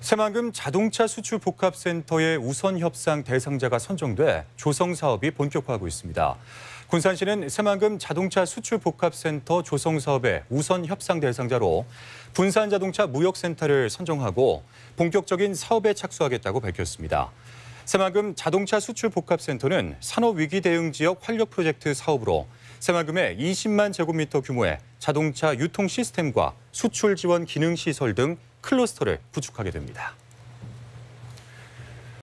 새만금 자동차 수출 복합센터의 우선 협상 대상자가 선정돼 조성 사업이 본격화하고 있습니다. 군산시는 새만금 자동차 수출 복합센터 조성 사업의 우선 협상 대상자로 분산 자동차 무역센터를 선정하고 본격적인 사업에 착수하겠다고 밝혔습니다. 새만금 자동차 수출 복합센터는 산업 위기 대응 지역 활력 프로젝트 사업으로 새마금에 20만 제곱미터 규모의 자동차 유통 시스템과 수출 지원 기능 시설 등 클러스터를 구축하게 됩니다.